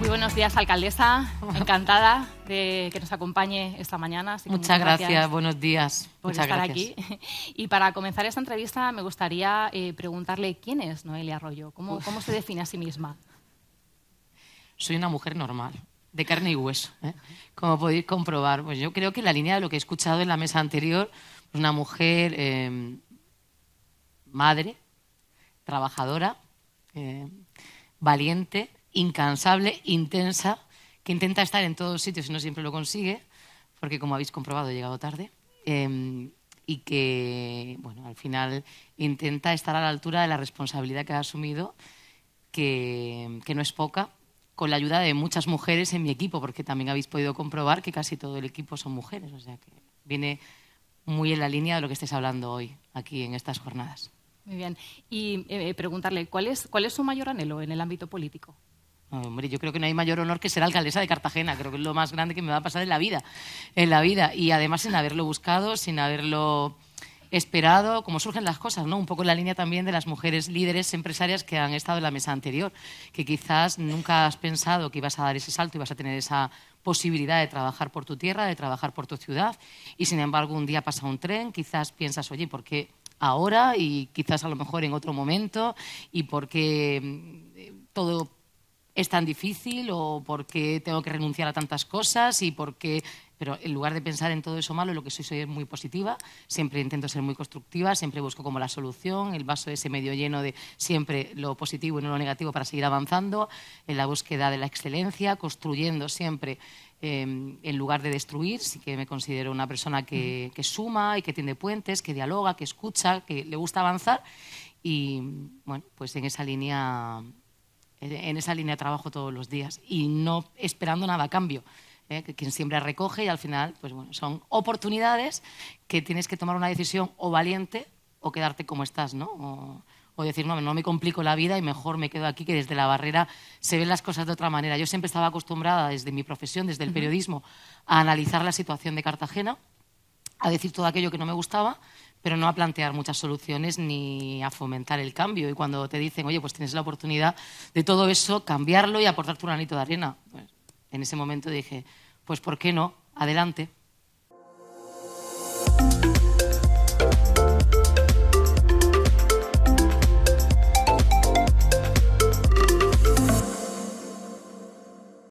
Muy buenos días, alcaldesa. Encantada de que nos acompañe esta mañana. muchas, gracias, buenos días. Por estar aquí. Y para comenzar esta entrevista me gustaría eh, preguntarle quién es Noelia Arroyo, ¿Cómo, se define a sí misma. Soy una mujer normal, de carne y hueso, ¿eh? como podéis comprobar. Pues yo creo que en la línea de lo que he escuchado en la mesa anterior, pues una mujer eh, madre, trabajadora, valiente, incansable, intensa, que intenta estar en todos sitios y no siempre lo consigue, porque como habéis comprobado he llegado tarde, em, y que, bueno, al final intenta estar a la altura de la responsabilidad que ha asumido, que, no es poca, con la ayuda de muchas mujeres en mi equipo, porque también habéis podido comprobar que casi todo el equipo son mujeres, o sea que viene muy en la línea de lo que estáis hablando hoy aquí en estas jornadas. Muy bien. Y eh, eh, preguntarle, ¿cuál es, ¿cuál es su mayor anhelo en el ámbito político? Hombre, yo creo que no hay mayor honor que ser alcaldesa de Cartagena. Creo que es lo más grande que me va a pasar en la vida. En la vida. Y además sin haberlo buscado, sin haberlo esperado, como surgen las cosas, ¿no? Un poco en la línea también de las mujeres líderes empresarias que han estado en la mesa anterior, que quizás nunca has pensado que ibas a dar ese salto y vas a tener esa posibilidad de trabajar por tu tierra, de trabajar por tu ciudad, y sin embargo un día pasa un tren, quizás piensas, oye, ¿por qué ahora? Y quizás a lo mejor en otro momento, y por qué mm, eh, todo es tan difícil o por qué tengo que renunciar a tantas cosas y por qué... Pero en lugar de pensar en todo eso malo, lo que soy, soy muy positiva, siempre intento ser muy constructiva, siempre busco como la solución, el vaso ese medio lleno de siempre lo positivo y no lo negativo para seguir avanzando, en la búsqueda de la excelencia, construyendo siempre em, en lugar de destruir, sí que me considero una persona que, que, suma y que tiende puentes, que dialoga, que escucha, que le gusta avanzar. Y bueno, pues en esa línea en esa línea de trabajo todos los días y no esperando nada a cambio. ¿eh? quien siempre recoge y al final, pues son oportunidades que tienes que tomar una decisión o valiente o quedarte como estás, O, decir, no, no me complico la vida y mejor me quedo aquí, que desde la barrera se ven las cosas de otra manera. Yo siempre estaba acostumbrada, desde mi profesión, desde el periodismo, a analizar la situación de Cartagena, a decir todo aquello que no me gustaba, pero no a plantear muchas soluciones ni a fomentar el cambio. Y cuando te dicen, oye, pues tienes la oportunidad de todo eso, cambiarlo y aportar tu granito de arena. Pues en ese momento dije, pues ¿por qué no? Adelante.